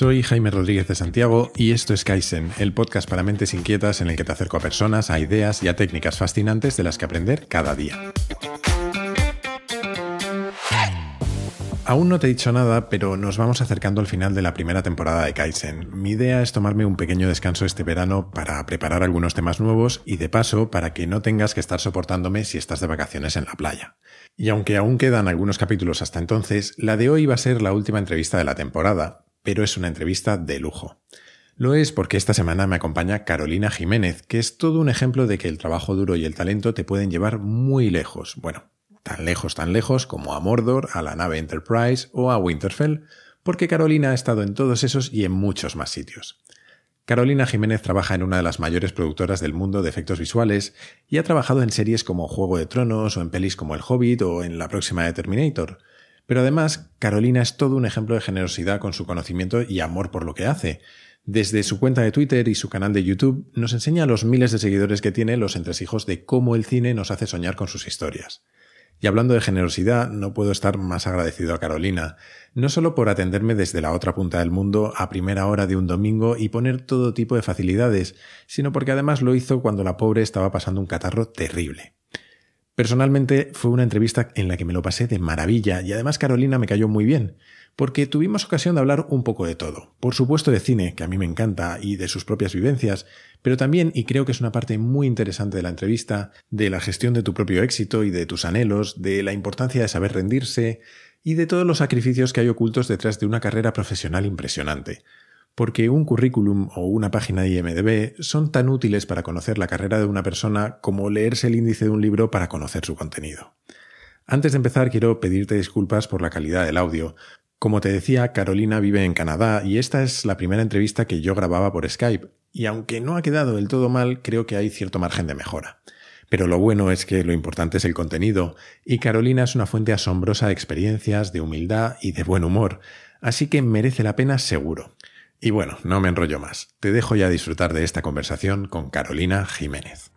Soy Jaime Rodríguez de Santiago y esto es Kaizen, el podcast para mentes inquietas en el que te acerco a personas, a ideas y a técnicas fascinantes de las que aprender cada día. Aún no te he dicho nada, pero nos vamos acercando al final de la primera temporada de Kaizen. Mi idea es tomarme un pequeño descanso este verano para preparar algunos temas nuevos y de paso para que no tengas que estar soportándome si estás de vacaciones en la playa. Y aunque aún quedan algunos capítulos hasta entonces, la de hoy va a ser la última entrevista de la temporada, pero es una entrevista de lujo. Lo es porque esta semana me acompaña Carolina Jiménez, que es todo un ejemplo de que el trabajo duro y el talento te pueden llevar muy lejos. Bueno, tan lejos, tan lejos como a Mordor, a la nave Enterprise o a Winterfell, porque Carolina ha estado en todos esos y en muchos más sitios. Carolina Jiménez trabaja en una de las mayores productoras del mundo de efectos visuales y ha trabajado en series como Juego de Tronos o en pelis como El Hobbit o en la próxima de Terminator. Pero además, Carolina es todo un ejemplo de generosidad con su conocimiento y amor por lo que hace. Desde su cuenta de Twitter y su canal de YouTube nos enseña a los miles de seguidores que tiene los entresijos de cómo el cine nos hace soñar con sus historias. Y hablando de generosidad, no puedo estar más agradecido a Carolina, no solo por atenderme desde la otra punta del mundo a primera hora de un domingo y poner todo tipo de facilidades, sino porque además lo hizo cuando la pobre estaba pasando un catarro terrible. Personalmente fue una entrevista en la que me lo pasé de maravilla y además Carolina me cayó muy bien, porque tuvimos ocasión de hablar un poco de todo. Por supuesto de cine, que a mí me encanta, y de sus propias vivencias, pero también, y creo que es una parte muy interesante de la entrevista, de la gestión de tu propio éxito y de tus anhelos, de la importancia de saber rendirse, y de todos los sacrificios que hay ocultos detrás de una carrera profesional impresionante porque un currículum o una página de IMDB son tan útiles para conocer la carrera de una persona como leerse el índice de un libro para conocer su contenido. Antes de empezar quiero pedirte disculpas por la calidad del audio. Como te decía, Carolina vive en Canadá y esta es la primera entrevista que yo grababa por Skype, y aunque no ha quedado del todo mal, creo que hay cierto margen de mejora. Pero lo bueno es que lo importante es el contenido, y Carolina es una fuente asombrosa de experiencias, de humildad y de buen humor, así que merece la pena seguro. Y bueno, no me enrollo más. Te dejo ya disfrutar de esta conversación con Carolina Jiménez.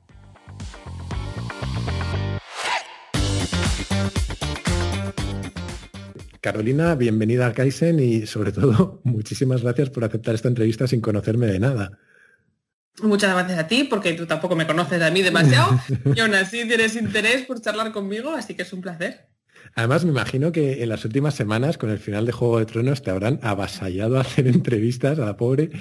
Carolina, bienvenida a Kaizen y sobre todo muchísimas gracias por aceptar esta entrevista sin conocerme de nada. Muchas gracias a ti, porque tú tampoco me conoces a mí demasiado y aún así tienes interés por charlar conmigo, así que es un placer. Además, me imagino que en las últimas semanas, con el final de Juego de Tronos, te habrán avasallado a hacer entrevistas a la pobre.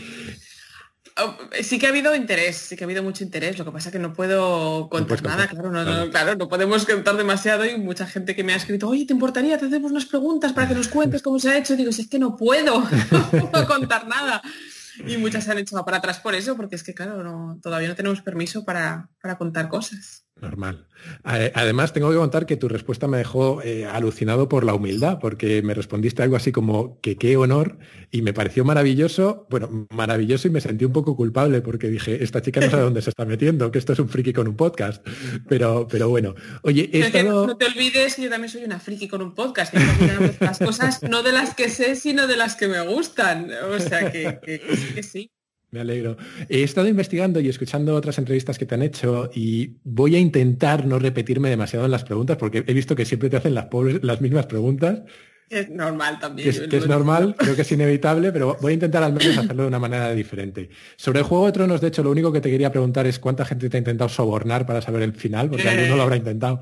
Oh, sí que ha habido interés, sí que ha habido mucho interés, lo que pasa es que no puedo contar nada, claro no, podemos contar demasiado y mucha gente que me ha escrito, oye, ¿te importaría? Te hacemos unas preguntas para que nos cuentes cómo se ha hecho. digo, si es que no puedo, contar nada. Y muchas se han hecho para atrás por eso, porque es que, claro, todavía no tenemos permiso para contar cosas. Normal. Además, tengo que contar que tu respuesta me dejó eh, alucinado por la humildad, porque me respondiste algo así como que qué honor, y me pareció maravilloso, bueno, maravilloso y me sentí un poco culpable porque dije, esta chica no sabe dónde se está metiendo, que esto es un friki con un podcast. Pero, pero bueno, oye, no te olvides, yo también soy una friki con un podcast, que las cosas no de las que sé, sino de las que me gustan. O sea, que sí. Me alegro. He estado investigando y escuchando otras entrevistas que te han hecho y voy a intentar no repetirme demasiado en las preguntas porque he visto que siempre te hacen las, las mismas preguntas. Es normal también. es, normal, creo que es inevitable, pero voy a intentar al menos hacerlo de una manera diferente. Sobre el Juego de Tronos, de hecho, lo único que te quería preguntar es cuánta gente te ha intentado sobornar para saber el final, porque no lo habrá intentado.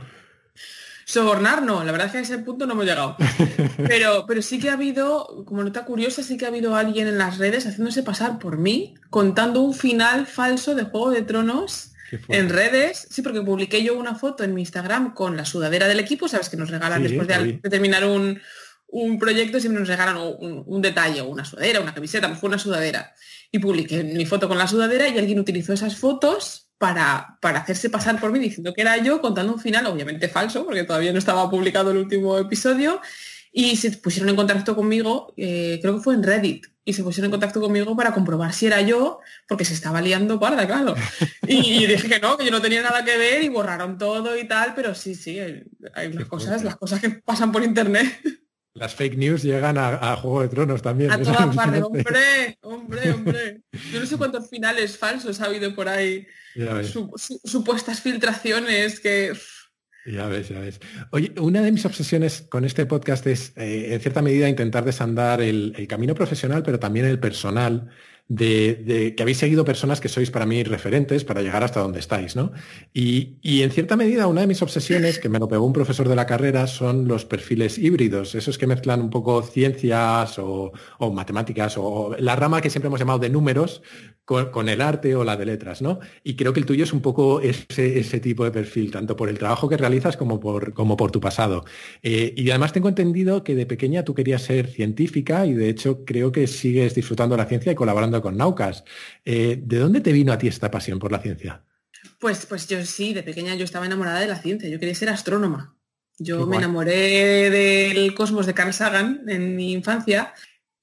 Sobornar no, la verdad es que a ese punto no hemos llegado. Pero, pero sí que ha habido, como nota curiosa, sí que ha habido alguien en las redes haciéndose pasar por mí, contando un final falso de Juego de Tronos en redes. Sí, porque publiqué yo una foto en mi Instagram con la sudadera del equipo, sabes que nos regalan después de, terminar un, proyecto, siempre nos regalan un, un detalle, una sudadera, una camiseta, pues fue una sudadera. Y publiqué mi foto con la sudadera y alguien utilizó esas fotos para, hacerse pasar por mí diciendo que era yo, contando un final obviamente falso, porque todavía no estaba publicado el último episodio, y se pusieron en contacto conmigo, eh, creo que fue en Reddit, y se pusieron en contacto conmigo para comprobar si era yo, porque se estaba liando parda, claro. Y, dije que no, que yo no tenía nada que ver, y borraron todo y tal, pero sí, sí, hay, cosas, las cosas que pasan por internet. Las fake news llegan a, Juego de Tronos también. A ¿eh? Hombre, hombre, hombre. Yo no sé cuántos finales falsos ha habido por ahí. supuestas filtraciones que... Ya ves, ya ves. Oye, una de mis obsesiones con este podcast es, eh, en cierta medida, intentar desandar el, el, camino profesional, pero también el personal de, que habéis seguido personas que sois para mí referentes para llegar hasta donde estáis, ¿no? Y, en cierta medida una de mis obsesiones, que me lo pegó un profesor de la carrera, son los perfiles híbridos, esos que mezclan un poco ciencias o, matemáticas o la rama que siempre hemos llamado de números con, el arte o la de letras, ¿no? Y creo que el tuyo es un poco ese, tipo de perfil, tanto por el trabajo que realizas como por, como por tu pasado. Eh, y además tengo entendido que de pequeña tú querías ser científica y de hecho creo que sigues disfrutando la ciencia y colaborando con Naucas. Eh, ¿De dónde te vino a ti esta pasión por la ciencia? Pues, pues yo sí, de pequeña yo estaba enamorada de la ciencia, yo quería ser astrónoma. Yo me enamoré del cosmos de Carl Sagan en mi infancia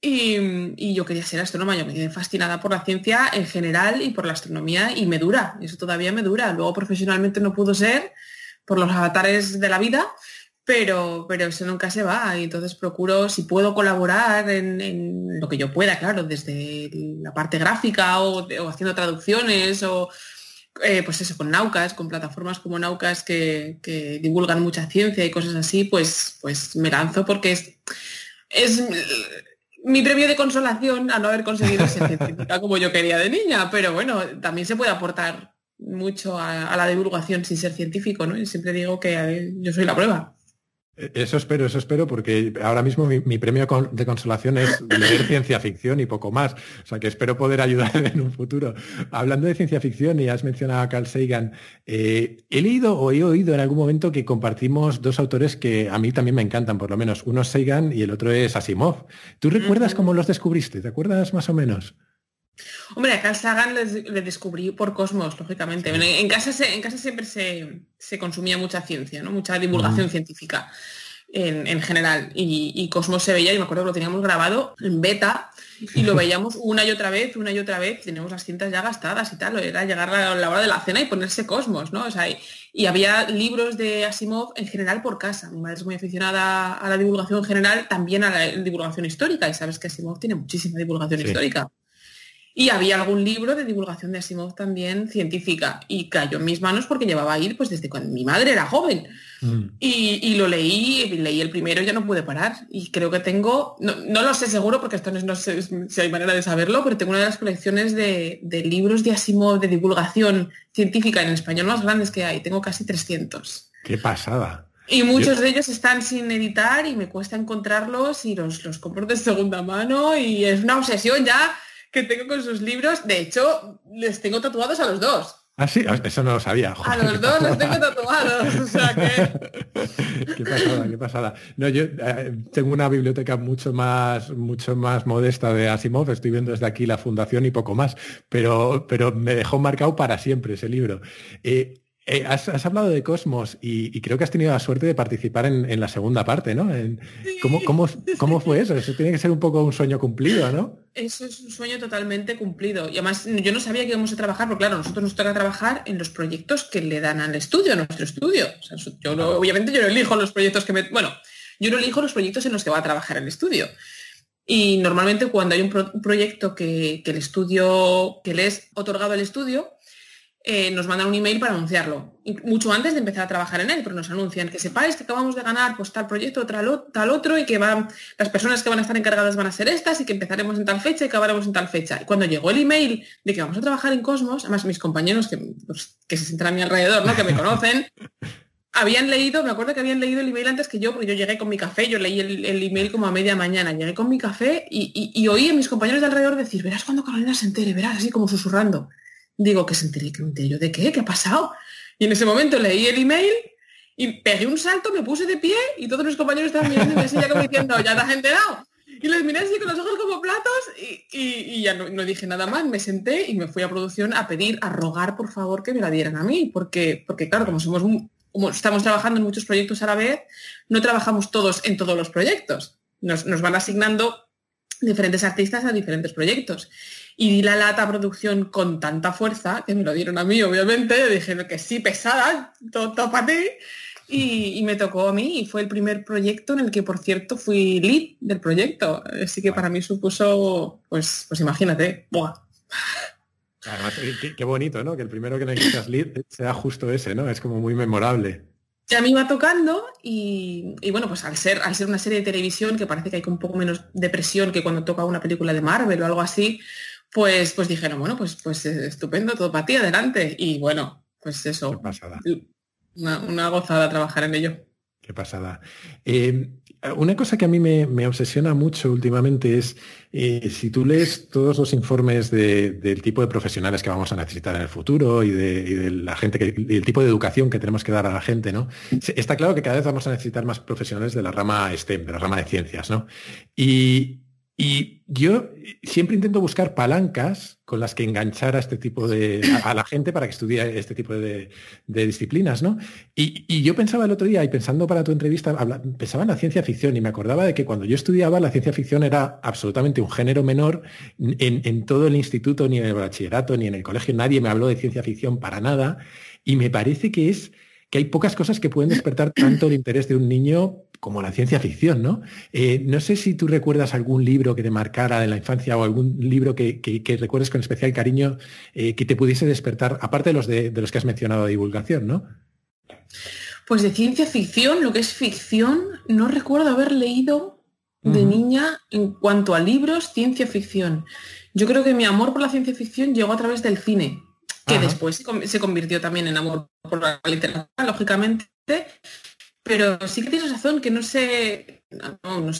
y, y, yo quería ser astrónoma, yo me quedé fascinada por la ciencia en general y por la astronomía y me dura, eso todavía me dura. Luego profesionalmente no pudo ser por los avatares de la vida, pero, pero eso nunca se va. Y entonces procuro, si puedo colaborar en, lo que yo pueda, claro, desde la parte gráfica o, haciendo traducciones o eh, pues eso, con Naucas, con plataformas como Naucas que, divulgan mucha ciencia y cosas así, pues, pues me lanzo porque es, es mi premio de consolación a no haber conseguido ser científica como yo quería de niña, pero bueno, también se puede aportar mucho a, la divulgación sin ser científico, ¿no? Y siempre digo que yo soy la prueba. Eso espero, eso espero, porque ahora mismo mi, premio de consolación es leer ciencia ficción y poco más. O sea que espero poder ayudar en un futuro. Hablando de ciencia ficción, y has mencionado a Carl Sagan, eh, he leído o he oído en algún momento que compartimos dos autores que a mí también me encantan, por lo menos. Uno es Sagan y el otro es Asimov. ¿Tú recuerdas cómo los descubriste? ¿Te acuerdas más o menos? Hombre, a casa Sagan le, descubrí por Cosmos, lógicamente. en, casa en casa siempre se, consumía mucha ciencia, ¿no? Mucha divulgación científica en, general. Y, Cosmos se veía, y me acuerdo que lo teníamos grabado en beta y lo veíamos una y otra vez, una y otra vez. Teníamos las cintas ya gastadas y tal. Era llegar a la hora de la cena y ponerse Cosmos, ¿no? O sea, y, había libros de Asimov en general por casa. Mi madre es muy aficionada a la divulgación general, también a la divulgación histórica. Y sabes que Asimov tiene muchísima divulgación histórica. Y había algún libro de divulgación de Asimov también científica y cayó en mis manos porque llevaba ir pues desde cuando mi madre era joven. Mm. Y, lo leí, leí el primero y ya no pude parar. Y creo que tengo, no, lo sé seguro porque esto no, sé si hay manera de saberlo, pero tengo una de las colecciones de, libros de Asimov de divulgación científica en español más grandes que hay. Tengo casi 300. ¡Qué pasada! Y muchos de ellos están sin editar y me cuesta encontrarlos y los, los compro de segunda mano y es una obsesión ya que tengo con sus libros. De hecho, les tengo tatuados a los dos. Ah, sí, ah, eso no lo sabía. a los dos tengo tatuados. O sea que... qué pasada, qué pasada. No, yo eh, tengo una biblioteca mucho más, mucho más modesta de Asimov. Estoy viendo desde aquí la fundación y poco más, pero, pero me dejó marcado para siempre ese libro. Eh, eh, has, hablado de Cosmos y, creo que has tenido la suerte de participar en, la segunda parte, ¿no? ¿cómo, fue eso? Eso tiene que ser un poco un sueño cumplido, ¿no? Eso es un sueño totalmente cumplido. Y además yo no sabía que íbamos a trabajar, porque claro, nosotros nos toca trabajar en los proyectos que le dan al estudio, a nuestro estudio. yo obviamente yo no elijo los proyectos que me... Bueno, yo no elijo los proyectos en los que va a trabajar el estudio. Y normalmente cuando hay un, proyecto que, el estudio, que le es otorgado al estudio, eh, nos mandan un email para anunciarlo, mucho antes de empezar a trabajar en él, pero nos anuncian que sepáis que acabamos de ganar pues, tal proyecto, tal, tal otro, y que van, las personas que van a estar encargadas van a ser estas, y que empezaremos en tal fecha y acabaremos en tal fecha. Y cuando llegó el email de que vamos a trabajar en Cosmos, además mis compañeros que, se sentan a mi alrededor, que me conocen, habían leído, me acuerdo que habían leído el email antes que yo, porque yo llegué con mi café, yo leí el, email como a media mañana, llegué con mi café y, y, oí a mis compañeros de alrededor decir, verás cuando Carolina se entere, verás, así como susurrando. Digo, que sentiré que un yo de qué? ¿Qué ha pasado? Y en ese momento leí el email y pegué un salto, me puse de pie y todos mis compañeros estaban mirando y me decían como diciendo, ¿ya te has enterado? Y les miré así con los ojos como platos y, ya no, dije nada más, me senté y me fui a producción a pedir, a rogar por favor que me la dieran a mí, porque, porque claro, como somos como estamos trabajando en muchos proyectos a la vez, no trabajamos todos en todos los proyectos. Nos, nos van asignando diferentes artistas a diferentes proyectos. Y di la lata producción con tanta fuerza, que me lo dieron a mí, obviamente, dije que sí, pesada, todo, para ti. Y, me tocó a mí y fue el primer proyecto en el que, por cierto, fui lead del proyecto. Así que para mí supuso, pues, pues imagínate, ¡buah! qué, bonito, ¿no? Que el primero que necesitas lead sea justo ese, ¿no? Es como muy memorable. Ya me iba tocando y, bueno, pues al ser, al ser una serie de televisión que parece que hay un poco menos de presión que cuando toca una película de Marvel o algo así, pues, pues, dijeron, bueno, pues, pues eh, estupendo, todo para ti, adelante. Y bueno, pues eso. Qué pasada. Una, gozada trabajar en ello. Qué pasada. Em, una cosa que a mí me, obsesiona mucho últimamente es eh, si tú lees todos los informes del tipo de profesionales que vamos a necesitar en el futuro y de, la gente que, el tipo de educación que tenemos que dar a la gente, ¿no? Está claro que cada vez vamos a necesitar más profesionales de la rama STEM, de la rama de ciencias, ¿no? Y, y yo siempre intento buscar palancas con las que enganchar a este tipo de. a la gente para que estudie este tipo de, disciplinas, ¿no? Y, yo pensaba el otro día, y pensando para tu entrevista, pensaba en la ciencia ficción y me acordaba de que cuando yo estudiaba, la ciencia ficción era absolutamente un género menor. En, en todo el instituto, ni en el bachillerato, ni en el colegio, nadie me habló de ciencia ficción para nada. Y me parece que es que hay pocas cosas que pueden despertar tanto el interés de un niño como la ciencia ficción, ¿no? Eh, no sé si tú recuerdas algún libro que te marcara de la infancia o algún libro que, recuerdes con especial cariño eh, que te pudiese despertar, aparte de los, de, los que has mencionado de divulgación, ¿no? Pues de ciencia ficción, lo que es ficción, no recuerdo haber leído de niña en cuanto a libros, ciencia ficción. Yo creo que mi amor por la ciencia ficción llegó a través del cine, que después se convirtió también en amor por la literatura, lógicamente, pero sí que tienes razón, que no sé, no, no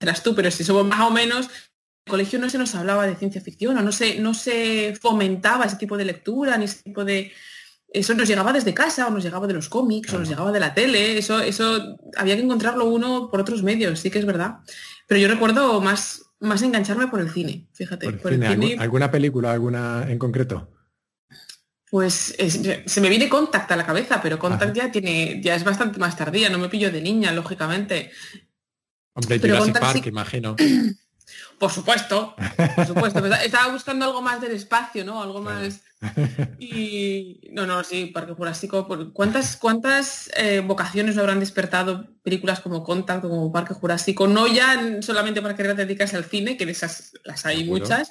serás tú, pero si somos más o menos, en el colegio no se nos hablaba de ciencia ficción o no se, no se fomentaba ese tipo de lectura ni ese tipo de... Eso nos llegaba desde casa o nos llegaba de los cómics o nos llegaba de la tele, eso, eso había que encontrarlo uno por otros medios, sí que es verdad. Pero yo recuerdo más, más engancharme por el cine, fíjate. Por el cine. ¿Alguna película, alguna en concreto? Pues se me viene Contact a la cabeza, pero Contact ya tiene, ya es bastante más tardía, no me pillo de niña, lógicamente. Hombre, Jurassic Park, imagino. Por supuesto, por supuesto. Estaba buscando algo más del espacio, ¿no? Algo más. Y no, no, sí, Parque Jurásico. ¿Cuántas, cuántas eh, vocaciones habrán despertado películas como Contact, como Parque Jurásico? No ya solamente para querer dedicarse al cine, que de esas las hay muchas,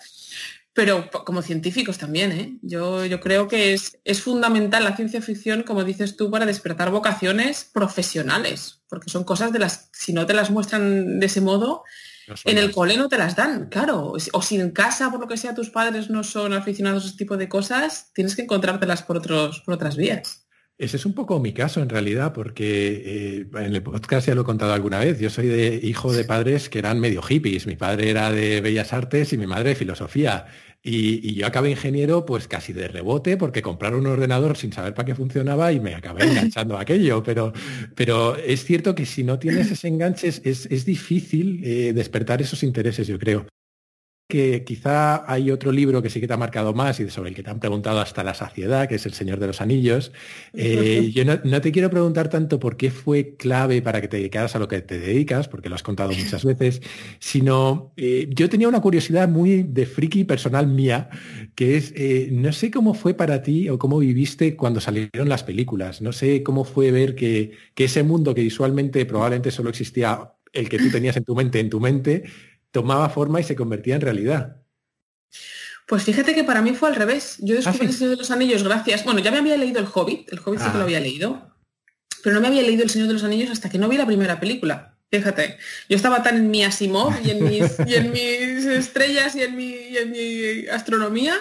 pero como científicos también. ¿eh? Yo, creo que es, es fundamental la ciencia ficción, como dices tú, para despertar vocaciones profesionales, porque son cosas de las, si no te las muestran de ese modo, en el cole no te las dan, claro. O si en casa, por lo que sea, tus padres no son aficionados a ese tipo de cosas, tienes que encontrártelas por, otros, por otras vías. Ese es un poco mi caso en realidad, porque eh, en el podcast ya lo he contado alguna vez, yo soy de hijo de padres que eran medio hippies, mi padre era de bellas artes y mi madre de filosofía, y, yo acabé ingeniero pues casi de rebote porque compraron un ordenador sin saber para qué funcionaba y me acabé enganchando a aquello, pero, pero es cierto que si no tienes ese enganche es, difícil eh, despertar esos intereses, yo creo que quizá hay otro libro que sí que te ha marcado más y sobre el que te han preguntado hasta la saciedad, que es El Señor de los Anillos. Eh, yo no, te quiero preguntar tanto por qué fue clave para que te dedicaras a lo que te dedicas, porque lo has contado muchas veces, sino eh, yo tenía una curiosidad muy de friki personal mía, que es, eh, no sé cómo fue para ti o cómo viviste cuando salieron las películas, no sé cómo fue ver que, que ese mundo que visualmente probablemente solo existía el que tú tenías en tu mente, en tu mente, tomaba forma y se convertía en realidad. Pues fíjate que para mí fue al revés. Yo ah, descubrí el Señor de los Anillos gracias. Bueno, ya me había leído El Hobbit, El Hobbit sí que lo ah. había leído, pero no me había leído El Señor de los Anillos hasta que no vi la primera película. Fíjate, yo estaba tan en mi Asimov y en mis, en mis estrellas y en mi, en mi astronomía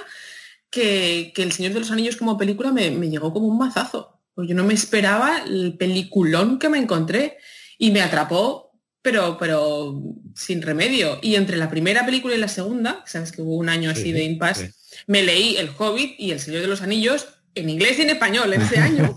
que, El Señor de los Anillos como película me, llegó como un mazazo. Pues yo no me esperaba el peliculón que me encontré y me atrapó pero, sin remedio. Y entre la primera película y la segunda, sabes que hubo un año así de impasse, me leí El Hobbit y El Señor de los Anillos en inglés y en español ese año.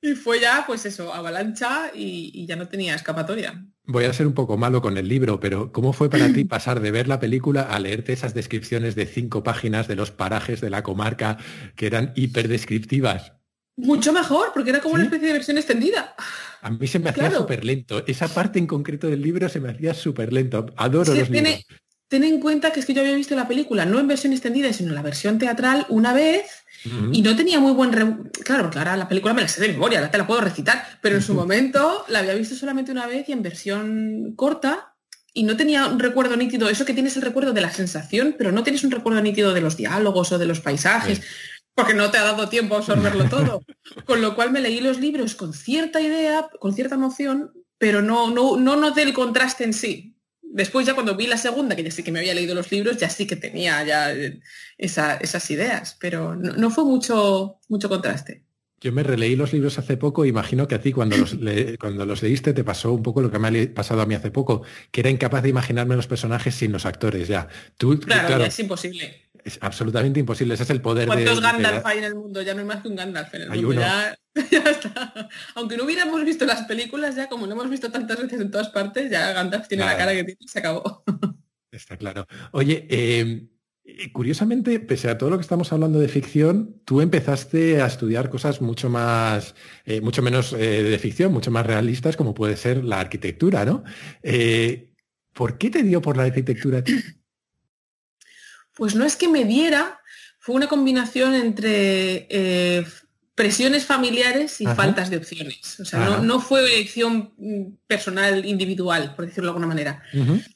y fue ya, pues eso, avalancha y, y ya no tenía escapatoria. Voy a ser un poco malo con el libro, pero ¿cómo fue para ti pasar de ver la película a leerte esas descripciones de cinco páginas de los parajes de la comarca que eran hiperdescriptivas? Mucho mejor, porque era como una especie de versión extendida. A mí se me hacía súper lento. Esa parte en concreto del libro se me hacía súper lento. Adoro sí, Ten en cuenta que es que yo había visto la película, no en versión extendida, sino en la versión teatral una vez, y no tenía muy buen... Claro, porque ahora la película me la sé de memoria, la te la puedo recitar, pero en su momento la había visto solamente una vez y en versión corta, y no tenía un recuerdo nítido, eso que tienes el recuerdo de la sensación, pero no tienes un recuerdo nítido de los diálogos o de los paisajes porque no te ha dado tiempo a absorberlo todo. Con lo cual me leí los libros con cierta idea, con cierta emoción, pero no, no, no noté el contraste en sí. Después ya cuando vi la segunda, que ya sí que me había leído los libros, ya sí que tenía ya eh, esas ideas, pero no, fue mucho, mucho contraste. Yo me releí los libros hace poco, imagino que a ti cuando los, cuando los leíste te pasó un poco lo que me ha pasado a mí hace poco, que era incapaz de imaginarme los personajes sin los actores ya. claro, es imposible es absolutamente imposible. Ese es el poder ¿Cuántos Gandalf hay en el mundo? Ya no hay más que un Gandalf en el mundo. Ya, está. Aunque no hubiéramos visto las películas, ya como lo hemos visto tantas veces en todas partes, ya Gandalf tiene la cara que tiene se acabó. Está claro. Oye, em, eh, curiosamente, pese a todo lo que estamos hablando de ficción, tú empezaste a estudiar cosas mucho más, eh, mucho menos eh, de ficción, mucho más realistas, como puede ser la arquitectura, ¿no? ¿Por qué te dio por la arquitectura a ti? Pues no es que me diera, fue una combinación entre eh, presiones familiares y faltas de opciones. O sea, no, fue elección mm, personal individual, por decirlo de alguna manera.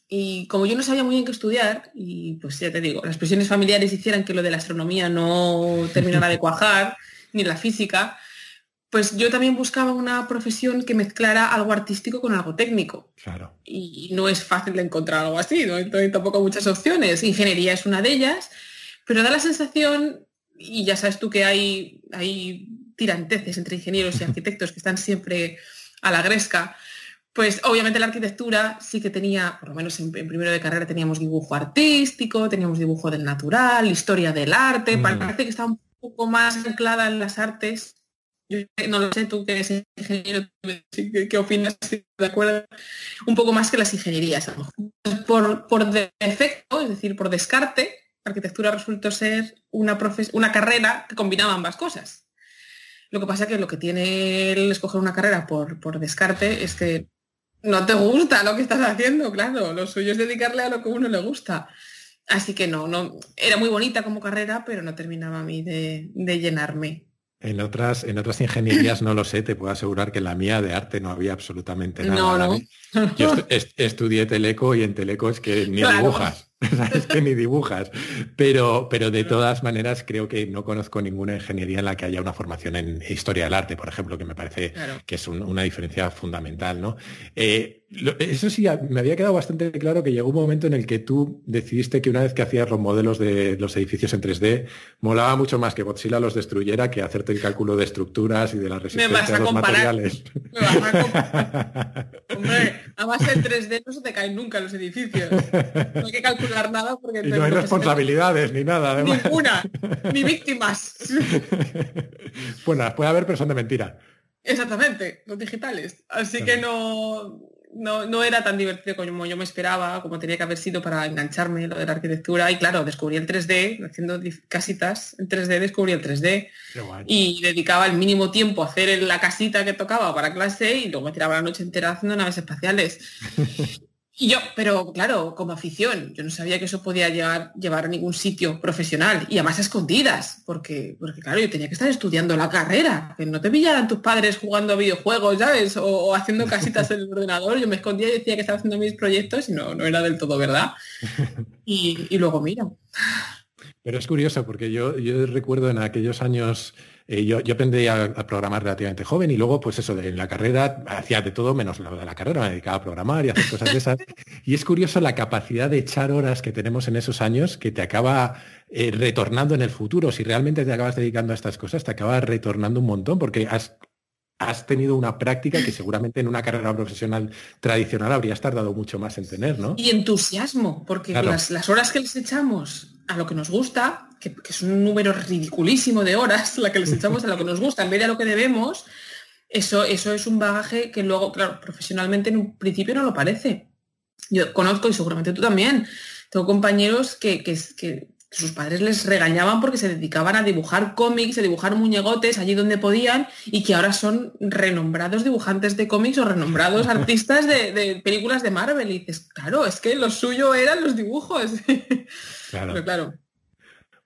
Y como yo no sabía muy bien qué estudiar, y pues ya te digo, las presiones familiares hicieran que lo de la astronomía no terminara de cuajar, ni la física, pues yo también buscaba una profesión que mezclara algo artístico con algo técnico. Claro. Y no es fácil de encontrar algo así, ¿no? Entonces tampoco muchas opciones. Ingeniería es una de ellas, pero da la sensación, y ya sabes tú que hay, hay tiranteces entre ingenieros y arquitectos que están siempre a la gresca. Pues obviamente la arquitectura sí que tenía, por lo menos en, primero de carrera teníamos dibujo artístico, teníamos dibujo del natural, historia del arte, mm. parece que está un poco más anclada en las artes yo no lo sé, tú que eres ingeniero, ¿qué, opinas? ¿De acuerdo? Un poco más que las ingenierías, a lo mejor. Por, defecto, es decir, por descarte, arquitectura resultó ser una, una carrera que combinaba ambas cosas. Lo que pasa es que lo que tiene el escoger una carrera por, por descarte es que no te gusta lo que estás haciendo, claro. Lo suyo es dedicarle a lo que a uno le gusta. Así que no, no, era muy bonita como carrera, pero no terminaba a mí de llenarme. En otras, en otras ingenierías no lo sé, te puedo asegurar que en la mía de arte no había absolutamente nada. No, no. yo estudié teleco y en teleco es que ni dibujas, es que ni dibujas. Pero, pero de todas maneras creo que no conozco ninguna ingeniería en la que haya una formación en historia del arte, por ejemplo, que me parece que es una diferencia fundamental. ¿no? Eh, eso sí, me había quedado bastante claro que llegó un momento en el que tú decidiste que una vez que hacías los modelos de los edificios en 3D, molaba mucho más que Godzilla los destruyera que hacerte el cálculo de estructuras y de las resistencia de los materiales. Me vas a comparar. Hombre, a base de 3D no se te caen nunca los edificios. No hay que calcular nada porque... Y no hay responsabilidades ni nada. Ninguna, ni víctimas. Bueno, puede haber, pero son de mentira. Exactamente, los digitales. Así que no, no, era tan divertido como yo me esperaba, como tenía que haber sido para engancharme lo de la arquitectura. Y claro, descubrí el 3D, haciendo casitas en 3D, descubrí el 3D. Y dedicaba el mínimo tiempo a hacer la casita que tocaba para clase y luego me tiraba la noche entera haciendo naves espaciales. Y yo, pero claro, como afición, yo no sabía que eso podía llevar, llevar a ningún sitio profesional y además escondidas, porque, porque claro, yo tenía que estar estudiando la carrera, que no te pillaran tus padres jugando a videojuegos, ¿sabes? O, haciendo casitas en el ordenador, yo me escondía y decía que estaba haciendo mis proyectos y no, no era del todo verdad. Y, y luego mira. Pero es curioso porque yo, recuerdo en aquellos años, eh, yo, aprendí a, programar relativamente joven y luego, pues eso, en la carrera hacía de todo menos lo de la carrera, me dedicaba a programar y hacer cosas de esas. y es curioso la capacidad de echar horas que tenemos en esos años que te acaba eh, retornando en el futuro. Si realmente te acabas dedicando a estas cosas, te acaba retornando un montón porque has tenido una práctica que seguramente en una carrera profesional tradicional habrías tardado mucho más en tener, ¿no? Y entusiasmo, porque las, horas que les echamos a lo que nos gusta, que, es un número ridiculísimo de horas la que les echamos a lo que nos gusta en vez de a lo que debemos, eso, eso es un bagaje que luego, claro, profesionalmente en un principio no lo parece. Yo conozco y seguramente tú también. Tengo compañeros que, que sus padres les regañaban porque se dedicaban a dibujar cómics, a dibujar muñegotes allí donde podían y que ahora son renombrados dibujantes de cómics o renombrados artistas de, películas de Marvel. Y dices, claro, es que lo suyo eran los dibujos. Claro. claro.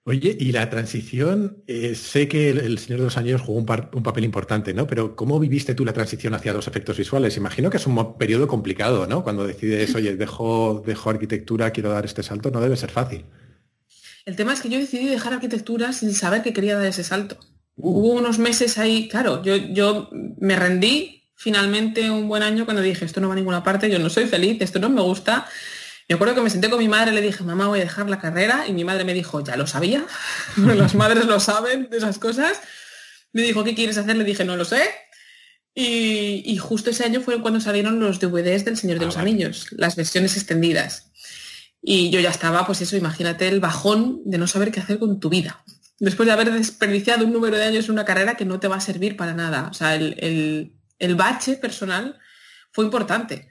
Oye, y la transición, eh, sé que el, Señor de los Años jugó un, papel importante, ¿no? Pero ¿cómo viviste tú la transición hacia los efectos visuales? Imagino que es un periodo complicado, ¿no? Cuando decides, oye, dejo, dejo arquitectura, quiero dar este salto, no debe ser fácil. El tema es que yo decidí dejar arquitectura sin saber que quería dar ese salto. Uh. Hubo unos meses ahí, claro, yo, yo me rendí finalmente un buen año cuando dije, esto no va a ninguna parte, yo no soy feliz, esto no me gusta. Me acuerdo que me senté con mi madre, y le dije, mamá, voy a dejar la carrera, y mi madre me dijo, ya lo sabía, las madres lo saben de esas cosas. Me dijo, ¿qué quieres hacer? Le dije, no lo sé. Y, justo ese año fue cuando salieron los DVDs del Señor de ah, los Anillos, las versiones extendidas. Y yo ya estaba, pues eso, imagínate el bajón de no saber qué hacer con tu vida. Después de haber desperdiciado un número de años en una carrera que no te va a servir para nada. O sea, el, bache personal fue importante.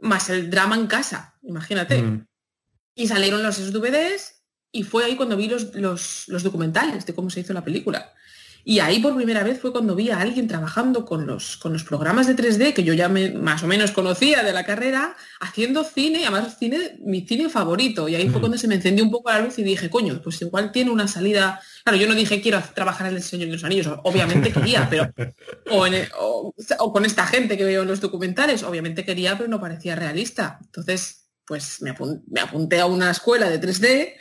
Más el drama en casa, imagínate. Mm. Y salieron los DVDs y fue ahí cuando vi los, los, documentales de cómo se hizo la película. Y ahí por primera vez fue cuando vi a alguien trabajando con los, con los programas de 3D que yo ya más o menos conocía de la carrera, haciendo cine, además cine, mi cine favorito. Y ahí fue cuando se me encendió un poco la luz y dije, coño, pues igual tiene una salida. Claro, yo no dije quiero trabajar en el Señor de los Anillos, obviamente quería, pero. O, o con esta gente que veo en los documentales, obviamente quería, pero no parecía realista. Entonces, pues me, apunté a una escuela de 3D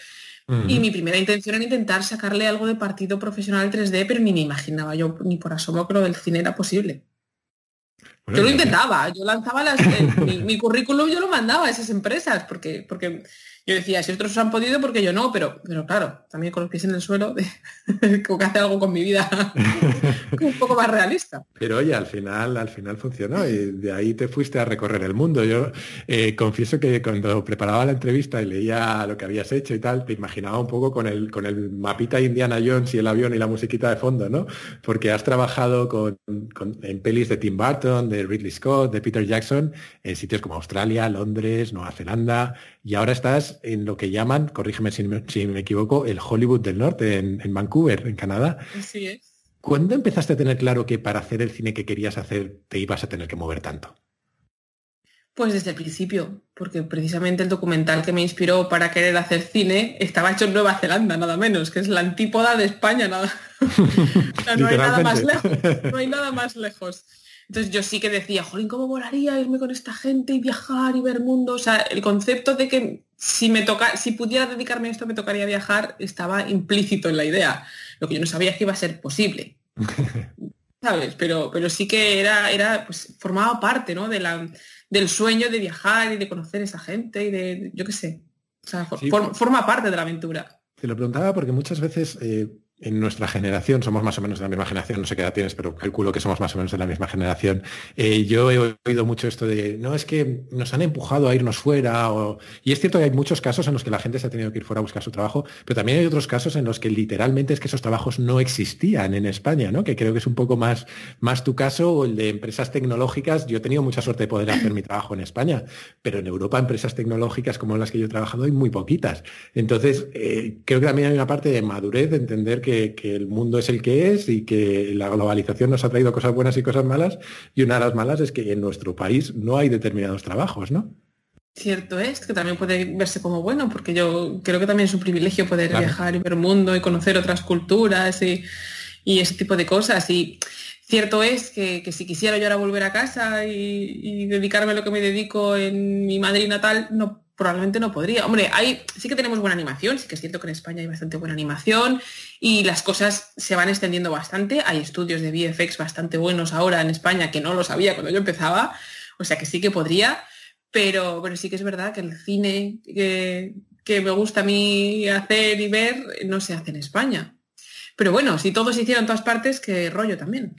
y mi primera intención era intentar sacarle algo de partido profesional 3D, pero ni me imaginaba yo ni por asomo que lo del cine era posible. yo lo intentaba, yo lanzaba las, mi, mi, currículum, yo lo mandaba a esas empresas, porque, porque yo decía, si otros han podido, porque yo no, pero, pero claro, también con los en el suelo, de que hace algo con mi vida un poco más realista. Pero oye, al final, al final funcionó y de ahí te fuiste a recorrer el mundo. Yo eh, confieso que cuando preparaba la entrevista y leía lo que habías hecho y tal, te imaginaba un poco con el, con el mapita Indiana Jones y el avión y la musiquita de fondo, ¿no? Porque has trabajado con, en pelis de Tim Burton, de Ridley Scott, de Peter Jackson, en sitios como Australia, Londres, Nueva Zelanda, y ahora estás en lo que llaman, corrígeme si me, equivoco, el Hollywood del Norte, en, Vancouver, en Canadá. Así es. ¿Cuándo empezaste a tener claro que para hacer el cine que querías hacer te ibas a tener que mover tanto? Pues desde el principio, porque precisamente el documental que me inspiró para querer hacer cine estaba hecho en Nueva Zelanda, nada menos, que es la antípoda de España, nada. no, hay nada más lejos, no hay nada más lejos. Entonces yo sí que decía, jolín, ¿cómo volaría irme con esta gente y viajar y ver mundo? O sea, el concepto de que si, me toca, si pudiera dedicarme a esto me tocaría viajar estaba implícito en la idea. Lo que yo no sabía es que iba a ser posible. ¿Sabes? Pero, pero sí que era, era pues, formaba parte ¿no? de la, del sueño de viajar y de conocer esa gente y de, yo qué sé. O sea, forma parte de la aventura. Te lo preguntaba porque muchas veces eh, en nuestra generación, somos más o menos de la misma generación, no sé qué edad tienes, pero calculo que somos más o menos de la misma generación. Eh, yo he oído mucho esto de, no, es que nos han empujado a irnos fuera, o... y es cierto que hay muchos casos en los que la gente se ha tenido que ir fuera a buscar su trabajo, pero también hay otros casos en los que literalmente es que esos trabajos no existían en España, ¿no? que creo que es un poco más, más tu caso, o el de empresas tecnológicas. Yo he tenido mucha suerte de poder hacer mi trabajo en España, pero en Europa empresas tecnológicas como las que yo he trabajado hay muy poquitas. Entonces, eh, creo que también hay una parte de madurez, de entender que que, el mundo es el que es y que la globalización nos ha traído cosas buenas y cosas malas. Y una de las malas es que en nuestro país no hay determinados trabajos, ¿no? Cierto es, que también puede verse como bueno, porque yo creo que también es un privilegio poder viajar y ver el mundo y conocer otras culturas y, ese tipo de cosas. Y cierto es que, si quisiera yo ahora volver a casa y, dedicarme a lo que me dedico en mi Madrid natal, no probablemente no podría. Hombre, hay, sí que tenemos buena animación, sí que es cierto que en España hay bastante buena animación y las cosas se van extendiendo bastante. Hay estudios de VFX bastante buenos ahora en España que no lo sabía cuando yo empezaba, o sea que sí que podría, pero, bueno, sí que es verdad que el cine que, me gusta a mí hacer y ver no se hace en España. Pero bueno, si todos hicieran todas partes, qué rollo también.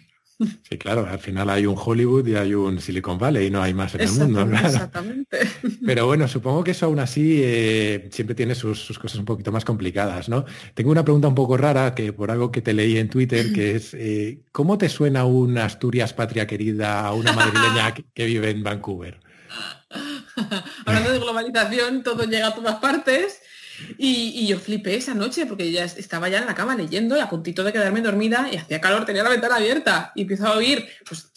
Sí, claro, al final hay un Hollywood y hay un Silicon Valley y no hay más en el mundo. Exactamente. Pero bueno, supongo que eso aún así eh, siempre tiene sus, cosas un poquito más complicadas, ¿no? Tengo una pregunta un poco rara que por algo que te leí en Twitter, que es eh, ¿cómo te suena una Asturias patria querida a una madrileña que vive en Vancouver? Hablando de globalización, todo llega a todas partes y, yo flipé esa noche porque ya estaba ya en la cama leyendo y a puntito de quedarme dormida y hacía calor, tenía la ventana abierta y empiezo a oír, pues,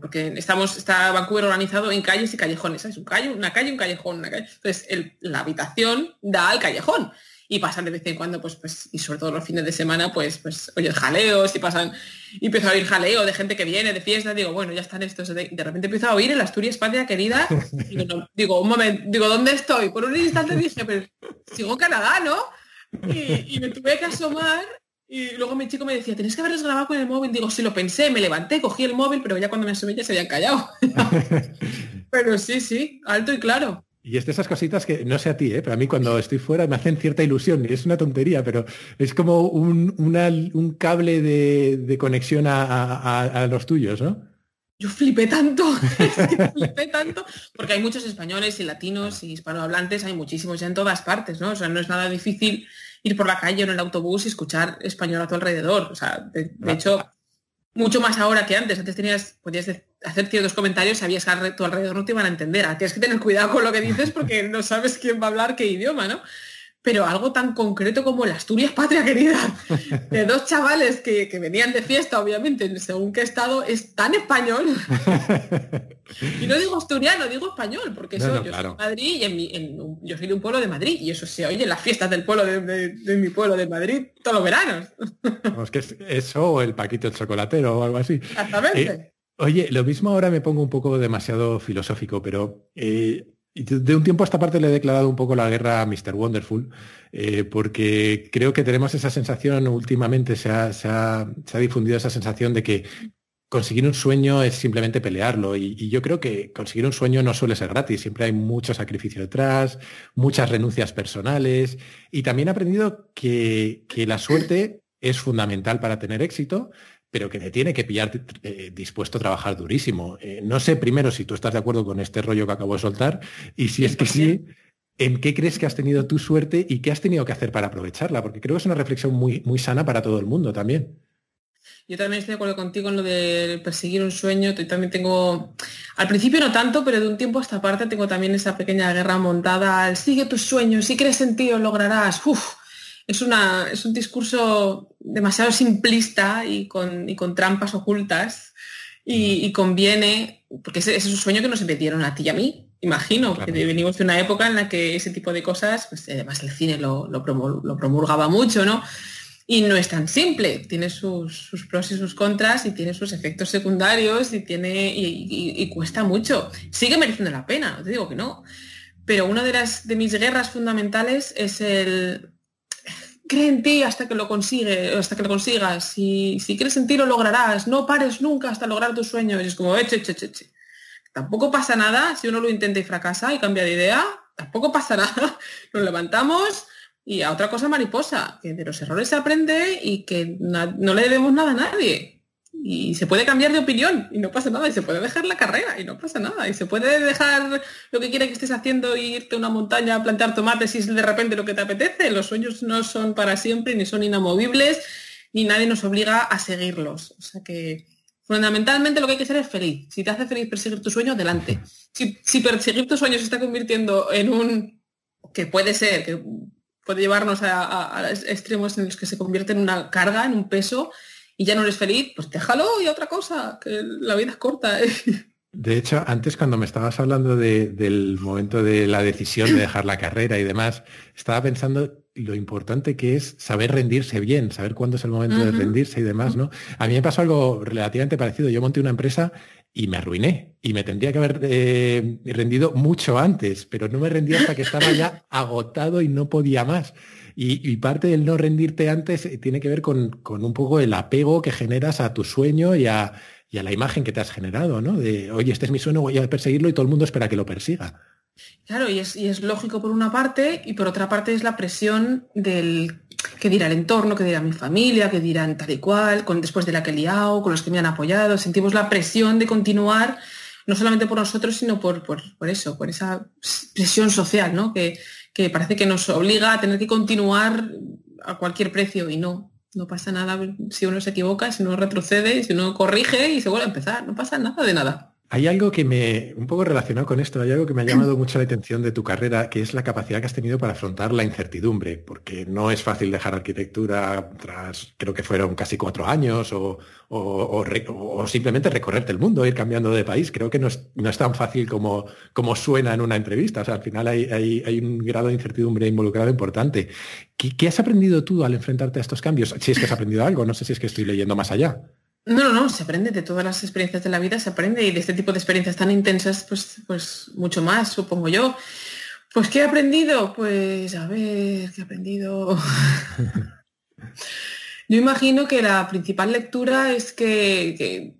porque estamos, está Vancouver organizado en calles y callejones, es un calle, una calle, un callejón, una calle. Entonces, la habitación da al callejón y pasan de vez en cuando, pues, pues, y sobre todo los fines de semana, pues, pues, oye, jaleos y pasan, y empiezo a oír jaleo de gente que viene de fiesta, digo, bueno, ya están estos, de, repente empiezo a oír el Asturias Patria Querida, digo, un momento, digo, ¿dónde estoy? Por un instante dije, pero Sigo Canadá, ¿no? Y, me tuve que asomar y luego mi chico me decía, tenés que haberles grabado con el móvil. Digo, sí, lo pensé, me levanté, cogí el móvil, pero ya cuando me asomé ya se habían callado. pero sí, sí, alto y claro. Y es de esas cositas que, no sé a ti, ¿eh? pero a mí cuando estoy fuera me hacen cierta ilusión, es una tontería, pero es como un, cable de, conexión a, a los tuyos, ¿no? yo flipé tanto, flipé tanto, porque hay muchos españoles y latinos y hispanohablantes, hay muchísimos ya en todas partes, ¿no? O sea, no es nada difícil ir por la calle o en el autobús y escuchar español a tu alrededor. O sea, de, hecho, mucho más ahora que antes. Antes tenías, podías hacer ciertos comentarios, sabías que a tu alrededor no te iban a entender. Tienes que tener cuidado con lo que dices porque no sabes quién va a hablar qué idioma, ¿no? pero algo tan concreto como la Asturias patria querida, de dos chavales que, venían de fiesta, obviamente, según qué estado, es tan español. y no digo asturiano, digo español, porque yo soy de Madrid yo soy de un pueblo de Madrid, y eso se oye en las fiestas del pueblo de, mi pueblo de Madrid todos los veranos. que eso o el Paquito el Chocolatero o algo así. Exactamente. Eh, oye, lo mismo ahora me pongo un poco demasiado filosófico, pero eh, de un tiempo a esta parte le he declarado un poco la guerra a Mr. Wonderful, eh, porque creo que tenemos esa sensación, últimamente se ha, difundido esa sensación de que conseguir un sueño es simplemente pelearlo. Y, yo creo que conseguir un sueño no suele ser gratis, siempre hay mucho sacrificio detrás, muchas renuncias personales. Y también he aprendido que la suerte es fundamental para tener éxito pero que te tiene que pillar eh, dispuesto a trabajar durísimo. Eh, no sé primero si tú estás de acuerdo con este rollo que acabo de soltar y si es que sí, ¿en qué crees que has tenido tu suerte y qué has tenido que hacer para aprovecharla? Porque creo que es una reflexión muy, muy sana para todo el mundo también. Yo también estoy de acuerdo contigo en lo de perseguir un sueño. Yo también tengo, al principio no tanto, pero de un tiempo a esta parte tengo también esa pequeña guerra montada al sigue tus sueños, si crees en ti lo lograrás es, una, es un discurso demasiado simplista y con, con trampas ocultas y, conviene, porque ese, es un sueño que nos metieron a ti y a mí, imagino, que venimos de una época en la que ese tipo de cosas, pues, eh, además el cine lo, lo, promulgaba mucho, ¿no? Y no es tan simple, tiene sus, pros y sus contras y tiene sus efectos secundarios y, tiene, y, cuesta mucho. Sigue mereciendo la pena, no te digo que no pero una de las de mis guerras fundamentales es el cree en ti hasta que lo consigue, hasta que lo consigas. Y si crees en ti lo lograrás. No pares nunca hasta lograr tus sueños. Y es como, eh, che, che, che. Tampoco pasa nada si uno lo intenta y fracasa y cambia de idea. Tampoco pasa nada. Nos levantamos y a otra cosa mariposa, que de los errores se aprende y que no le debemos nada a nadie y se puede cambiar de opinión y no pasa nada, y se puede dejar la carrera y no pasa nada, y se puede dejar lo que quiera que estés haciendo e irte a una montaña a plantar tomates si es de repente lo que te apetece. Los sueños no son para siempre, ni son inamovibles, ni nadie nos obliga a seguirlos. O sea que fundamentalmente lo que hay que ser es feliz. Si te hace feliz perseguir tu sueño, adelante. Si, perseguir tus sueños se está convirtiendo en un que puede ser, que puede llevarnos a extremos en los que se convierte en una carga, en un peso, y ya no eres feliz, pues déjalo y otra cosa, que la vida es corta. ¿eh? De hecho, antes cuando me estabas hablando de, del momento de la decisión de dejar la carrera y demás, estaba pensando lo importante que es saber rendirse bien, saber cuándo es el momento de rendirse y demás, ¿no? A mí me pasó algo relativamente parecido. Yo monté una empresa y me arruiné y me tendría que haber eh, rendido mucho antes, pero no me rendí hasta que estaba ya agotado y no podía más. Y, parte del no rendirte antes eh, tiene que ver con, un poco el apego que generas a tu sueño y a, la imagen que te has generado, ¿no? De, oye, este es mi sueño, voy a perseguirlo y todo el mundo espera que lo persiga. Claro, y es, lógico por una parte, y por otra parte es la presión del que dirá el entorno, que dirá mi familia, que dirán tal y cual, con, después de la que he liado, con los que me han apoyado, sentimos la presión de continuar, no solamente por nosotros, sino por, por, eso, por esa presión social, ¿no? Que, que parece que nos obliga a tener que continuar a cualquier precio y no, no pasa nada si uno se equivoca, si uno retrocede, si uno corrige y se vuelve a empezar, no pasa nada de nada. Hay algo que me, un poco relacionado con esto, hay algo que me ha llamado mucho la atención de tu carrera, que es la capacidad que has tenido para afrontar la incertidumbre, porque no es fácil dejar arquitectura tras, creo que fueron casi cuatro años, o, o, simplemente recorrerte el mundo, ir cambiando de país. Creo que no es, tan fácil como, como, suena en una entrevista. O sea, al final hay, un grado de incertidumbre involucrado importante. ¿Qué, ¿Qué, has aprendido tú al enfrentarte a estos cambios? Si es que has aprendido algo, no sé si es que estoy leyendo más allá. No, no, no, se aprende de todas las experiencias de la vida, se aprende y de este tipo de experiencias tan intensas, pues, pues mucho más, supongo yo. Pues, ¿qué he aprendido? Pues, a ver, ¿qué he aprendido? yo imagino que la principal lectura es que,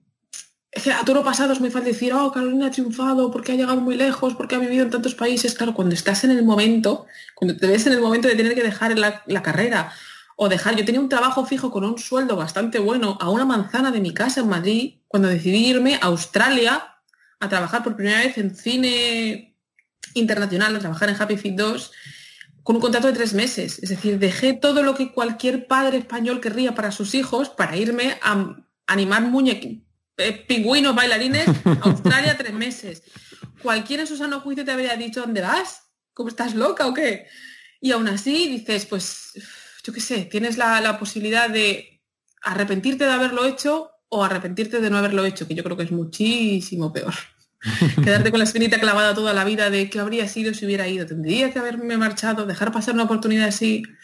es a toro pasado es muy fácil decir, oh, Carolina ha triunfado porque ha llegado muy lejos, porque ha vivido en tantos países. Claro, cuando estás en el momento, cuando te ves en el momento de tener que dejar la carrera o dejar, yo tenía un trabajo fijo con un sueldo bastante bueno a una manzana de mi casa en Madrid cuando decidí irme a Australia a trabajar por primera vez en cine internacional, a trabajar en Happy Feet 2 con un contrato de tres meses. Es decir, dejé todo lo que cualquier padre español querría para sus hijos para irme a animar muñequitos, eh, pingüinos, bailarines, a Australia tres meses. Cualquiera en su sano juicio te habría dicho, ¿dónde vas? ¿Cómo estás loca o qué? Y aún así dices, pues yo qué sé, tienes la, posibilidad de arrepentirte de haberlo hecho o arrepentirte de no haberlo hecho, que yo creo que es muchísimo peor. Quedarte con la espinita clavada toda la vida de qué habría sido si hubiera ido, tendría que haberme marchado, dejar pasar una oportunidad así. Entonces,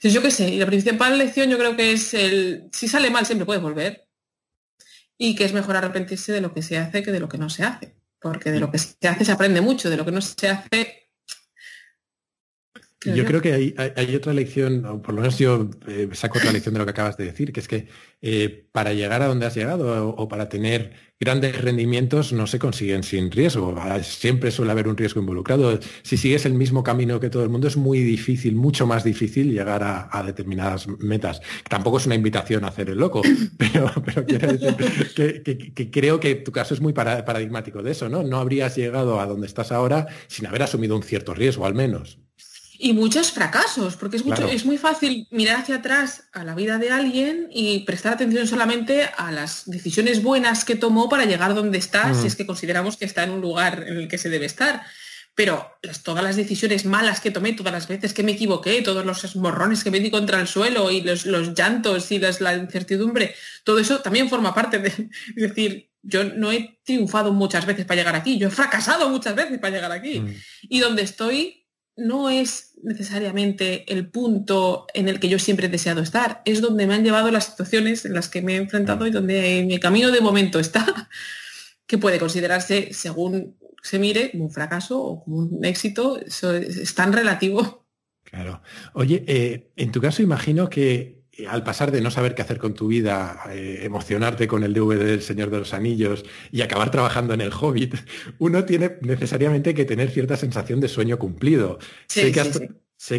pues yo qué sé, y la principal lección yo creo que es el, si sale mal siempre puedes volver, y que es mejor arrepentirse de lo que se hace que de lo que no se hace, porque de lo que se hace se aprende mucho, de lo que no se hace yo creo que hay, otra lección, o por lo menos yo eh, saco otra lección de lo que acabas de decir, que es que eh, para llegar a donde has llegado o, para tener grandes rendimientos no se consiguen sin riesgo. Ah, siempre suele haber un riesgo involucrado. Si sigues el mismo camino que todo el mundo es muy difícil, mucho más difícil llegar a, determinadas metas. Tampoco es una invitación a hacer el loco, pero, quiero decir que, creo que tu caso es muy paradigmático de eso, ¿no? No habrías llegado a donde estás ahora sin haber asumido un cierto riesgo, al menos. Y muchos fracasos, porque es, mucho, es muy fácil mirar hacia atrás a la vida de alguien y prestar atención solamente a las decisiones buenas que tomó para llegar donde está, si mm. es que consideramos que está en un lugar en el que se debe estar. Pero todas las decisiones malas que tomé, todas las veces que me equivoqué, todos los morrones que me di contra el suelo y los, llantos y las, la incertidumbre, todo eso también forma parte de, decir, yo no he triunfado muchas veces para llegar aquí, yo he fracasado muchas veces para llegar aquí. Mm. Y donde estoy no es necesariamente el punto en el que yo siempre he deseado estar. Es donde me han llevado las situaciones en las que me he enfrentado y mm. donde mi camino de momento está, que puede considerarse, según se mire, como un fracaso o como un éxito. es, tan relativo. Claro. Oye, eh, en tu caso imagino que eh, al pasar de no saber qué hacer con tu vida, eh, emocionarte con el DVD del Señor de los Anillos y acabar trabajando en el Hobbit, uno tiene necesariamente que tener cierta sensación de sueño cumplido. sé,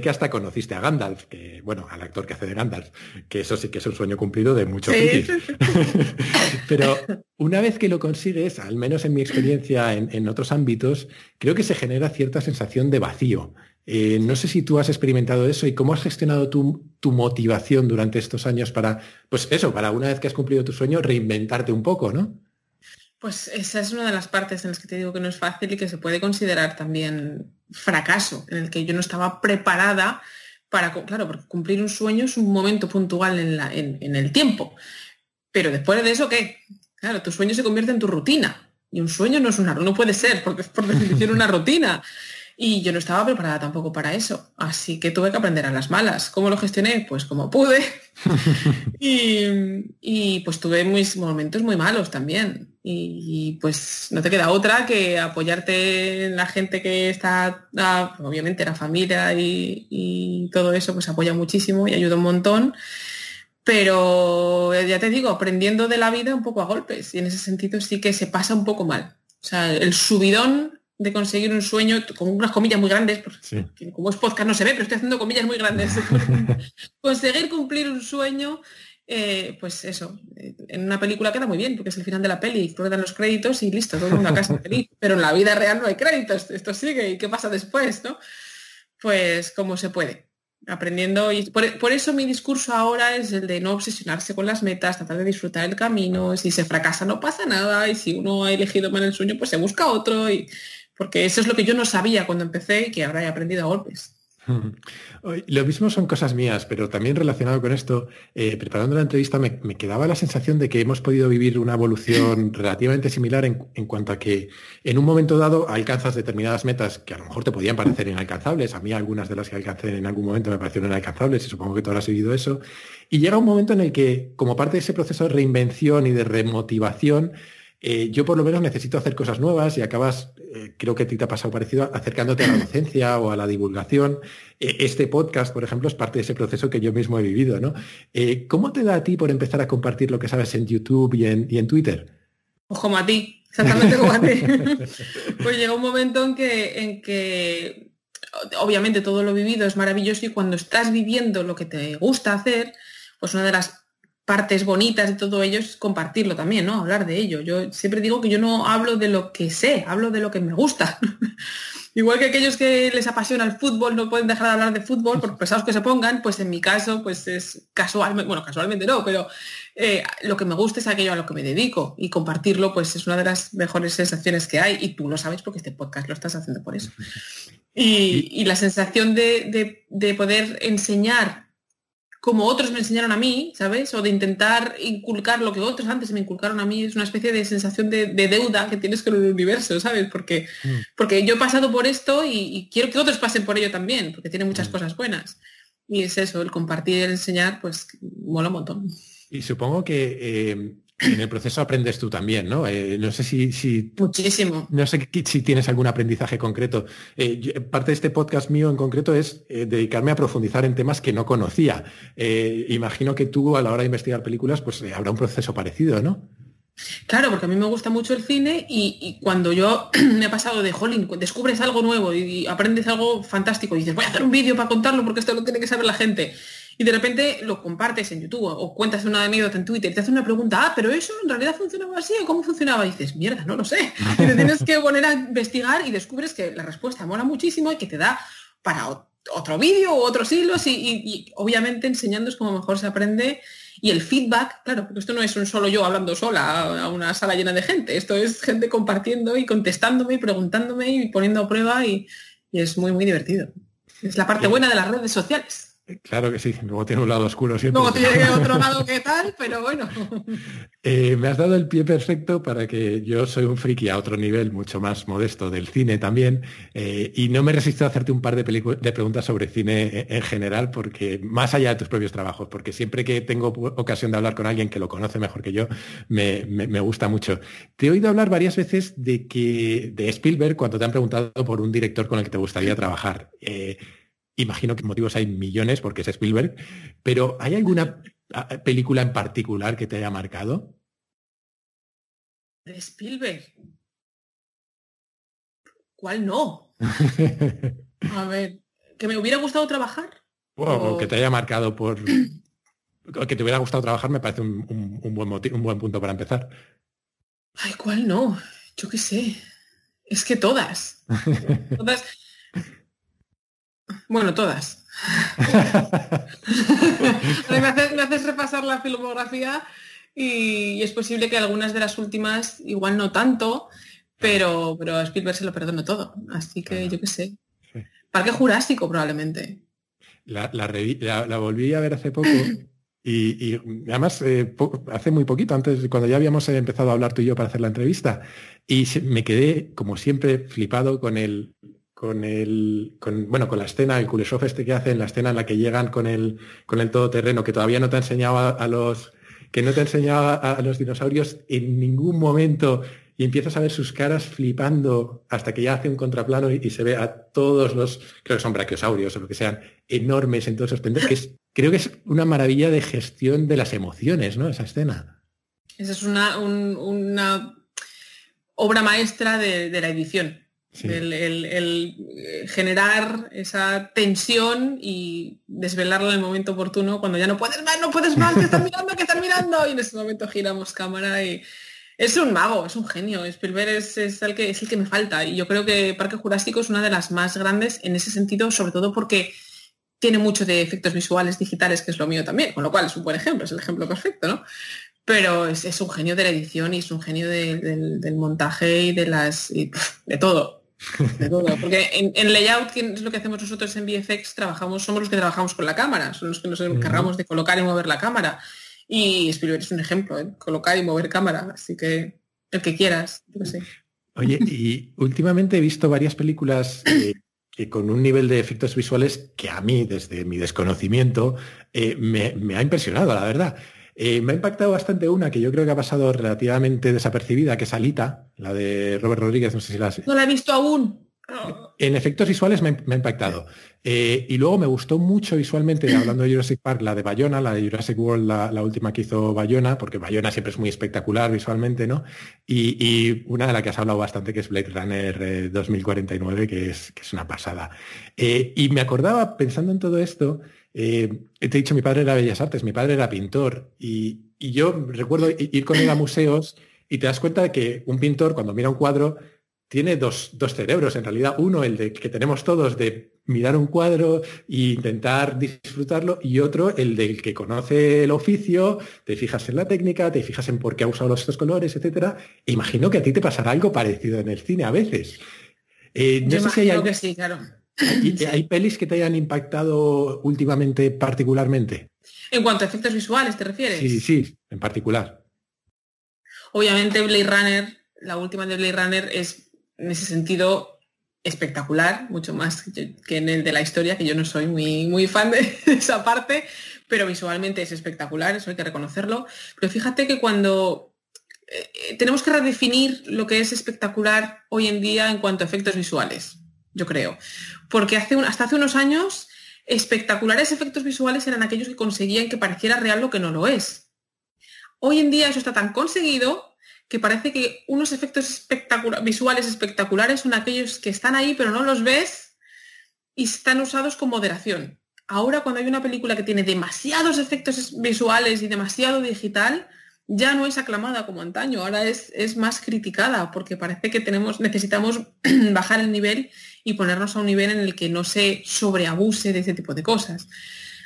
que hasta, conociste a Gandalf, que, bueno, al actor que hace de Gandalf, que eso sí que es un sueño cumplido de muchos. Pero una vez que lo consigues, al menos en mi experiencia en otros ámbitos, creo que se genera cierta sensación de vacío eh, no sé si tú has experimentado eso y cómo has gestionado tu, motivación durante estos años para, pues eso, para una vez que has cumplido tu sueño, reinventarte un poco, ¿no? Pues esa es una de las partes en las que te digo que no es fácil y que se puede considerar también fracaso, en el que yo no estaba preparada para, claro, cumplir un sueño es un momento puntual en, el tiempo. Pero después de eso, ¿qué? Claro, tu sueño se convierte en tu rutina. Y un sueño no es una, no puede ser, porque es por definición una rutina. Y yo no estaba preparada tampoco para eso, así que tuve que aprender a las malas. ¿Cómo lo gestioné? Pues como pude. y, pues tuve mis momentos muy malos también. Y, pues no te queda otra que apoyarte en la gente que está, ah, obviamente la familia y, y todo eso, pues apoya muchísimo y ayuda un montón. Pero eh, ya te digo, aprendiendo de la vida un poco a golpes. Y en ese sentido sí que se pasa un poco mal. O sea, el subidón de conseguir un sueño con unas comillas muy grandes, como es podcast no se ve, pero estoy haciendo comillas muy grandes. conseguir cumplir un sueño, eh, pues eso, eh, en una película queda muy bien, porque es el final de la peli, dan los créditos y listo, todo el mundo acá feliz. Pero en la vida real no hay créditos, esto sigue y qué pasa después, ¿no? Pues como se puede, aprendiendo. Y por, por eso mi discurso ahora es el de no obsesionarse con las metas, tratar de disfrutar el camino, si se fracasa no pasa nada, y si uno ha elegido mal el sueño, pues se busca otro y porque eso es lo que yo no sabía cuando empecé y que ahora he aprendido a golpes. Lo mismo son cosas mías, pero también relacionado con esto, eh, preparando la entrevista me, quedaba la sensación de que hemos podido vivir una evolución relativamente similar en, cuanto a que en un momento dado alcanzas determinadas metas que a lo mejor te podían parecer inalcanzables. A mí algunas de las que alcancé en algún momento me parecieron inalcanzables y supongo que tú habrás vivido eso. Y llega un momento en el que, como parte de ese proceso de reinvención y de remotivación, eh, yo por lo menos necesito hacer cosas nuevas y acabas eh, creo que a ti te ha pasado parecido, acercándote a la docencia o a la divulgación. Eh, este podcast, por ejemplo, es parte de ese proceso que yo mismo he vivido, ¿no? Eh, ¿Cómo te da a ti por empezar a compartir lo que sabes en YouTube y en, Twitter? Pues a ti, exactamente como a ti. pues llega un momento en que, en que, obviamente, todo lo vivido es maravilloso y cuando estás viviendo lo que te gusta hacer, pues una de las partes bonitas y todo ello es compartirlo también, ¿no? Hablar de ello. Yo siempre digo que yo no hablo de lo que sé, hablo de lo que me gusta. Igual que aquellos que les apasiona el fútbol no pueden dejar de hablar de fútbol por pesados que se pongan, pues en mi caso, pues es casualmente, bueno, casualmente no, pero eh, lo que me gusta es aquello a lo que me dedico y compartirlo, pues es una de las mejores sensaciones que hay y tú lo sabes porque este podcast lo estás haciendo por eso. Y, la sensación de poder enseñar como otros me enseñaron a mí, ¿sabes? O de intentar inculcar lo que otros antes me inculcaron a mí, es una especie de sensación de, deuda que tienes con el universo, ¿sabes? Porque, mm. porque yo he pasado por esto y, quiero que otros pasen por ello también, porque tiene muchas mm. cosas buenas. Y es eso, el compartir, el enseñar, pues mola un montón. Y supongo que eh, en el proceso aprendes tú también, ¿no? Eh, no sé si, Muchísimo. No sé si tienes algún aprendizaje concreto. Eh, parte de este podcast mío en concreto es eh, dedicarme a profundizar en temas que no conocía. imagino que tú a la hora de investigar películas, pues habrá un proceso parecido, ¿no? Claro, porque a mí me gusta mucho el cine y, cuando yo me he pasado de Hollywood, descubres algo nuevo y, y aprendes algo fantástico y dices, voy a hacer un vídeo para contarlo porque esto lo tiene que saber la gente y de repente lo compartes en YouTube o cuentas una anécdota en Twitter, y te hace una pregunta, ah, pero eso en realidad funcionaba así o cómo funcionaba, y dices, mierda, no lo sé. Y te tienes que poner a investigar y descubres que la respuesta mola muchísimo y que te da para otro vídeo o otros hilos y, obviamente enseñando es como mejor se aprende y el feedback, claro, porque esto no es un solo yo hablando sola a una sala llena de gente, esto es gente compartiendo y contestándome y preguntándome y poniendo a prueba y es muy, muy divertido. Es la parte buena de las redes sociales. Claro que sí, luego tiene un lado oscuro siempre. Luego tiene otro lado que tal, pero bueno. Eh, me has dado el pie perfecto para que yo soy un friki a otro nivel, mucho más modesto, del cine también, eh, y no me resisto a hacerte un par de, preguntas sobre cine e-, en general, porque más allá de tus propios trabajos, porque siempre que tengo ocasión de hablar con alguien que lo conoce mejor que yo, me, me, gusta mucho. Te he oído hablar varias veces de que de Spielberg cuando te han preguntado por un director con el que te gustaría trabajar. Eh, Imagino que motivos hay millones porque es Spielberg, pero ¿hay alguna ah, película en particular que te haya marcado? De Spielberg. ¿Cuál no? A ver, ¿que me hubiera gustado trabajar? o... que te haya marcado por... que te hubiera gustado trabajar me parece un, buen, un buen punto para empezar. Ay, ¿cuál no? Yo qué sé. Es que todas. todas bueno, todas. me, haces, repasar la filmografía y, es posible que algunas de las últimas, igual no tanto, pero, pero a Spielberg se lo perdono todo. Así que yo qué sé. Parque Jurásico probablemente. La, volví a ver hace poco. Y, además, eh, hace muy poquito, antes, cuando ya habíamos empezado a hablar tú y yo para hacer la entrevista, y me quedé, como siempre, flipado con el, con el bueno con la escena el Kuleshov este que hacen la escena en la que llegan con el con el todoterreno que todavía no te ha enseñado a, los que no te enseñaba a, los dinosaurios en ningún momento y empiezas a ver sus caras flipando hasta que ya hace un contraplano y, se ve a todos los creo que son brachiosaurios o lo que sean enormes en todos esos que creo que es una maravilla de gestión de las emociones no esa escena esa es una, una obra maestra de la edición el, eh, generar esa tensión y desvelarla en el momento oportuno cuando ya no puedes más, no puedes más, que están mirando, que están mirando. Y en ese momento giramos cámara y es un mago, es un genio. Spielberg es, el que, es el que me falta. Y yo creo que Parque Jurásico es una de las más grandes en ese sentido, sobre todo porque tiene mucho de efectos visuales digitales, que es lo mío también, con lo cual es un buen ejemplo, es el ejemplo perfecto, ¿no? Pero es, un genio de la edición y es un genio del, montaje y de las. de todo porque en, layout, que es lo que hacemos nosotros en VFX, trabajamos, somos los que trabajamos con la cámara, somos los que nos encargamos de colocar y mover la cámara. Y Spielberg es un ejemplo, ¿eh? colocar y mover cámara, así que el que quieras, yo sé. Oye, y últimamente he visto varias películas eh, que con un nivel de efectos visuales que a mí, desde mi desconocimiento, eh, me, ha impresionado, la verdad. Eh, me ha impactado bastante una que yo creo que ha pasado relativamente desapercibida, que es Alita, la de Robert Rodríguez, no sé si la has... No la he visto aún. En efectos visuales me, ha impactado. Eh, y luego me gustó mucho visualmente, hablando de Jurassic Park, la de Bayona, la de Jurassic World, la, última que hizo Bayona, porque Bayona siempre es muy espectacular visualmente, ¿no? Y, una de las que has hablado bastante, que es Blade Runner 2049, eh, que es, es una pasada. y me acordaba, pensando en todo esto, eh, te he dicho, mi padre era Bellas Artes, mi padre era pintor. Y, yo recuerdo ir con él a museos y te das cuenta de que un pintor, cuando mira un cuadro, tiene dos, cerebros, en realidad. Uno, el de que tenemos todos, de mirar un cuadro e intentar disfrutarlo, y otro, el del que conoce el oficio, te fijas en la técnica, te fijas en por qué ha usado estos colores, etc. E imagino que a ti te pasará algo parecido en el cine a veces. Eh, yo sé que sí, claro. ¿Hay, pelis que te hayan impactado últimamente particularmente? En cuanto a efectos visuales, ¿te refieres? Sí, sí, sí, en particular. Obviamente Blade Runner, la última de Blade Runner es en ese sentido espectacular, mucho más que en el de la historia, que yo no soy muy, muy fan de esa parte, pero visualmente es espectacular, eso hay que reconocerlo. Pero fíjate que cuando eh, eh, tenemos que redefinir lo que es espectacular hoy en día en cuanto a efectos visuales, yo creo porque hace hasta hace unos años espectaculares efectos visuales eran aquellos que conseguían que pareciera real lo que no lo es. Hoy en día eso está tan conseguido que parece que unos efectos visuales espectaculares son aquellos que están ahí pero no los ves y están usados con moderación. Ahora cuando hay una película que tiene demasiados efectos visuales y demasiado digital, ya no es aclamada como antaño, ahora es, más criticada porque parece que tenemos, necesitamos bajar el nivel y ponernos a un nivel en el que no se sobreabuse de ese tipo de cosas.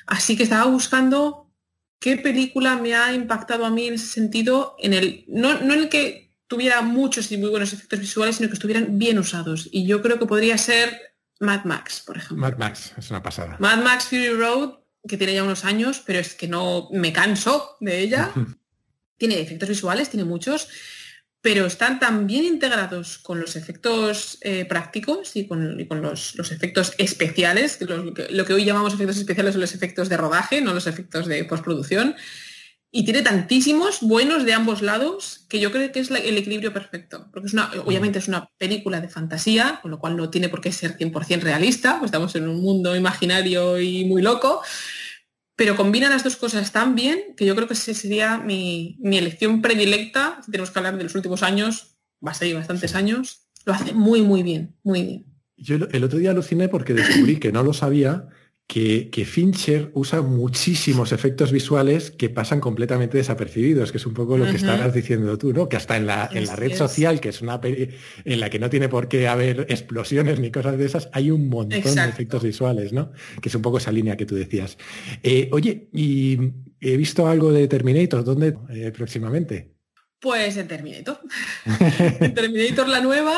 Así que estaba buscando qué película me ha impactado a mí en ese sentido, en el, no, no en el que tuviera muchos y muy buenos efectos visuales, sino que estuvieran bien usados. Y yo creo que podría ser Mad Max, por ejemplo. Mad Max, es una pasada. Mad Max Fury Road, que tiene ya unos años, pero es que no me canso de ella. tiene efectos visuales, tiene muchos pero están también integrados con los efectos eh, prácticos y con, los, efectos especiales, lo que, hoy llamamos efectos especiales son los efectos de rodaje, no los efectos de postproducción, y tiene tantísimos buenos de ambos lados que yo creo que es el equilibrio perfecto. Porque obviamente es una película de fantasía, con lo cual no tiene por qué ser 100% realista, pues estamos en un mundo imaginario y muy loco, pero combina las dos cosas tan bien que yo creo que esa sería mi, elección predilecta, si tenemos que hablar de los últimos años, va a ser bastantes años, lo hace muy, muy bien, muy bien. Yo el otro día aluciné porque descubrí que no lo sabía que, Fincher usa muchísimos efectos visuales que pasan completamente desapercibidos, que es un poco lo que estabas diciendo tú, ¿no? Que hasta en la, en la red social, que es una en la que no tiene por qué haber explosiones ni cosas de esas, hay un montón de efectos visuales, ¿no? Que es un poco esa línea que tú decías. Eh, oye, y he visto algo de Terminator, ¿dónde eh, próximamente? Pues en Terminator. en Terminator la nueva,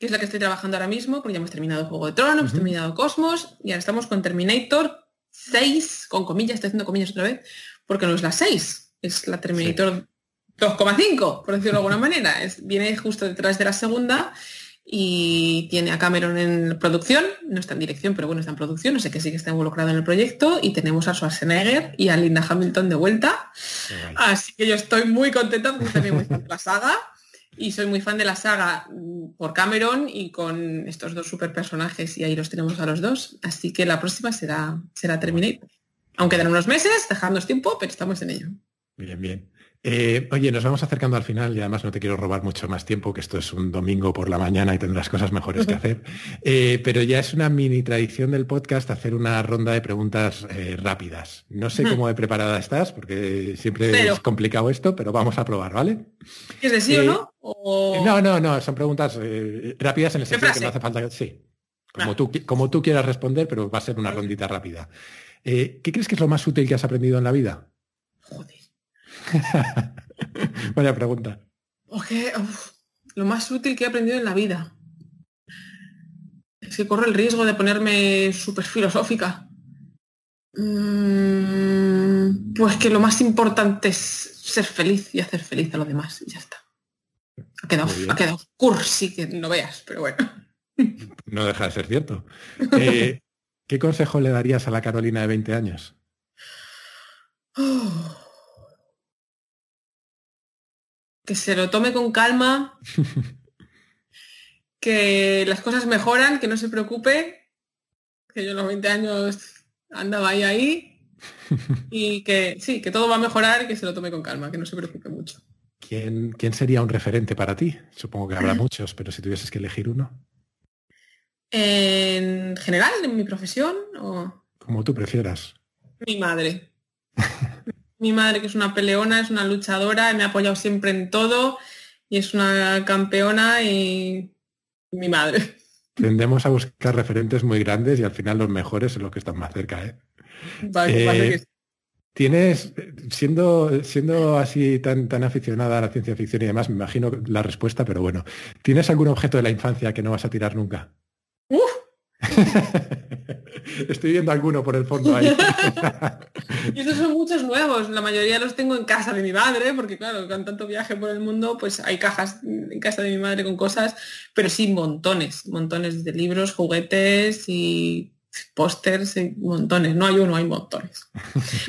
que es la que estoy trabajando ahora mismo, porque ya hemos terminado Juego de Tronos, hemos terminado Cosmos, y ahora estamos con Terminator 6, con comillas, estoy haciendo comillas otra vez, porque no es la 6, es la Terminator 2,5, por decirlo de alguna manera. Es, viene justo detrás de la segunda y tiene a Cameron en producción, no está en dirección, pero bueno, está en producción, no sé que sí que está involucrado en el proyecto, y tenemos a Schwarzenegger y a Linda Hamilton de vuelta. Así que yo estoy muy contenta porque también la saga y soy muy fan de la saga mm, por Cameron y con estos dos super personajes y ahí los tenemos a los dos. Así que la próxima será, será Terminator. Aunque dan unos meses, dejadnos tiempo, pero estamos en ello. Bien, bien. Eh, oye, nos vamos acercando al final y además no te quiero robar mucho más tiempo, que esto es un domingo por la mañana y tendrás cosas mejores que hacer. Eh, pero ya es una mini tradición del podcast hacer una ronda de preguntas eh, rápidas. No sé cómo de preparada estás, porque siempre es complicado esto, pero vamos a probar, ¿vale? ¿Es decir, o no? No, no, no, son preguntas rápidas en el sentido que no hace falta. Sí, como, ah. tú, como tú quieras responder, pero va a ser una rondita rápida. ¿Qué crees que es lo más útil que has aprendido en la vida? Vaya pregunta. lo más útil que he aprendido en la vida. Es que corro el riesgo de ponerme súper filosófica. Mm, pues que lo más importante es ser feliz y hacer feliz a los demás. Y ya está. Ha quedado, ha quedado cursi que no veas, pero bueno. No deja de ser cierto. Eh, ¿Qué consejo le darías a la Carolina de 20 años? Oh. que se lo tome con calma, que las cosas mejoran, que no se preocupe, que yo los 20 años andaba ahí ahí y que sí, que todo va a mejorar y que se lo tome con calma, que no se preocupe mucho. ¿Quién, quién sería un referente para ti? Supongo que habrá muchos, pero si tuvieses que elegir uno. ¿En general, en mi profesión? O... Como tú prefieras. Mi madre mi madre que es una peleona, es una luchadora, me ha apoyado siempre en todo y es una campeona y mi madre. Tendemos a buscar referentes muy grandes y al final los mejores son los que están más cerca. ¿eh? eh tienes, siendo, siendo así tan, tan aficionada a la ciencia ficción y demás, me imagino la respuesta, pero bueno, ¿tienes algún objeto de la infancia que no vas a tirar nunca? ¡Uf! Estoy viendo alguno por el fondo ahí. y esos son muchos nuevos. La mayoría los tengo en casa de mi madre, porque claro, con tanto viaje por el mundo, pues hay cajas en casa de mi madre con cosas, pero sí montones, montones de libros, juguetes y pósters, montones. No hay uno, hay montones.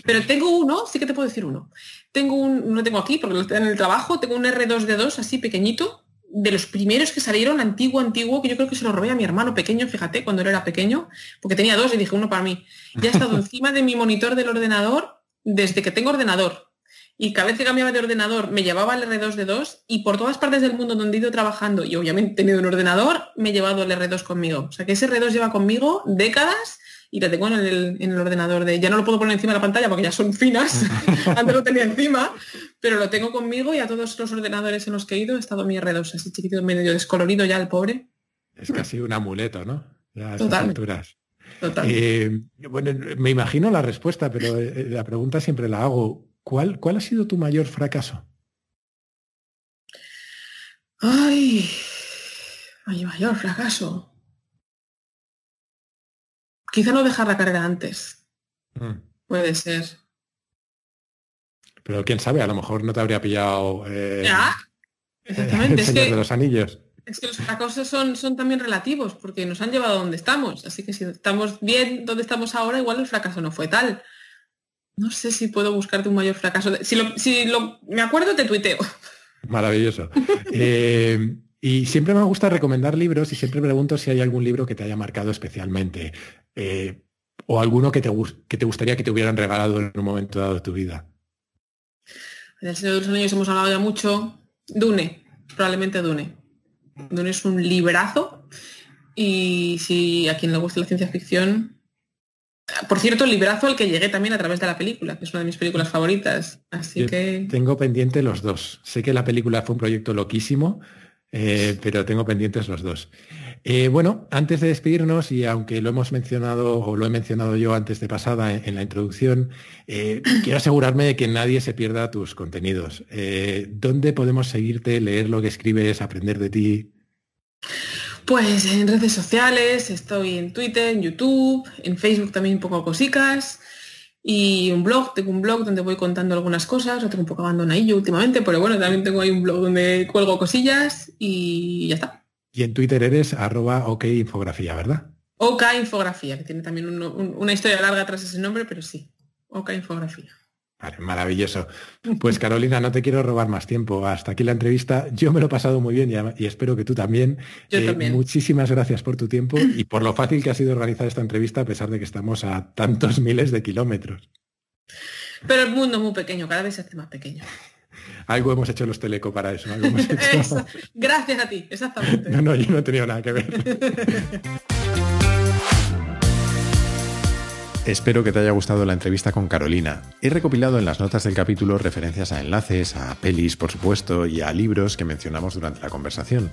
Pero tengo uno, sí que te puedo decir uno. Tengo un, no tengo aquí porque lo tengo en el trabajo, tengo un R2D2 así pequeñito, de los primeros que salieron, antiguo, antiguo, que yo creo que se lo robé a mi hermano pequeño, fíjate, cuando él era pequeño, porque tenía dos y dije uno para mí. Ya ha estado encima de mi monitor del ordenador desde que tengo ordenador. Y cada vez que cambiaba de ordenador me llevaba el r 2 de dos y por todas partes del mundo donde he ido trabajando y obviamente he tenido un ordenador, me he llevado el R2 conmigo. O sea que ese R2 lleva conmigo décadas y la tengo en el, ordenador de, ya no lo puedo poner encima de la pantalla porque ya son finas, antes lo tenía encima, pero lo tengo conmigo y a todos los ordenadores en los que he ido he estado mi R2, así medio descolorido ya el pobre. Es casi un amuleto, ¿no? Total. Eh, bueno, me imagino la respuesta, pero eh, la pregunta siempre la hago. ¿Cuál, cuál ha sido tu mayor fracaso? Ay, mi mayor fracaso. Quizá no dejar la carrera antes. Mm. Puede ser. Pero quién sabe, a lo mejor no te habría pillado eh, Exactamente. es que, de los anillos. Es que los fracasos son, son también relativos, porque nos han llevado a donde estamos. Así que si estamos bien donde estamos ahora, igual el fracaso no fue tal. No sé si puedo buscarte un mayor fracaso. Si, lo, si lo, me acuerdo, te tuiteo. Maravilloso. eh, y siempre me gusta recomendar libros y siempre pregunto si hay algún libro que te haya marcado especialmente eh, o alguno que te, que te gustaría que te hubieran regalado en un momento dado de tu vida. Del Señor de los Anillos hemos hablado ya mucho. Dune, probablemente Dune. Dune es un librazo y si a quien le gusta la ciencia ficción... Por cierto, el librazo al que llegué también a través de la película, que es una de mis películas favoritas. Así que... Tengo pendiente los dos. Sé que la película fue un proyecto loquísimo, eh, pero tengo pendientes los dos. Eh, bueno, antes de despedirnos, y aunque lo hemos mencionado o lo he mencionado yo antes de pasada en, la introducción, eh, quiero asegurarme de que nadie se pierda tus contenidos. ¿Dónde podemos seguirte, leer lo que escribes, aprender de ti? Pues en redes sociales, estoy en Twitter, en YouTube, en Facebook también pongo cositas y un blog, tengo un blog donde voy contando algunas cosas, otro un poco abandonadillo últimamente, pero bueno, también tengo ahí un blog donde cuelgo cosillas y ya está. Y en Twitter eres arroba ok infografía, ¿verdad? Ok infografía, que tiene también una historia larga tras ese nombre, pero sí, ok infografía. Vale, maravilloso. Pues Carolina, no te quiero robar más tiempo. Hasta aquí la entrevista. Yo me lo he pasado muy bien y, espero que tú también. Yo eh, también. Muchísimas gracias por tu tiempo y por lo fácil que ha sido organizar esta entrevista a pesar de que estamos a tantos miles de kilómetros. Pero el mundo es muy pequeño, cada vez se hace más pequeño. Algo hemos hecho los teleco para eso. Gracias a ti, exactamente. No, no, yo no he tenido nada que ver. Espero que te haya gustado la entrevista con Carolina. He recopilado en las notas del capítulo referencias a enlaces, a pelis, por supuesto, y a libros que mencionamos durante la conversación.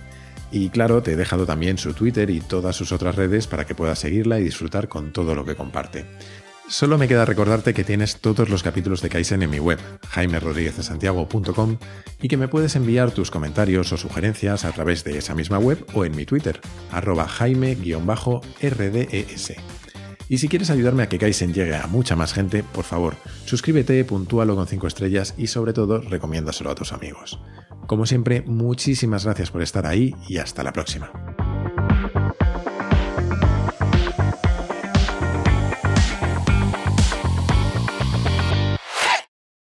Y claro, te he dejado también su Twitter y todas sus otras redes para que puedas seguirla y disfrutar con todo lo que comparte. Solo me queda recordarte que tienes todos los capítulos de Kaizen en mi web, Santiago.com, y que me puedes enviar tus comentarios o sugerencias a través de esa misma web o en mi Twitter, arroba jaime-rdes. Y si quieres ayudarme a que Kaizen llegue a mucha más gente, por favor, suscríbete, puntúalo con 5 estrellas y sobre todo recomiéndaselo a tus amigos. Como siempre, muchísimas gracias por estar ahí y hasta la próxima.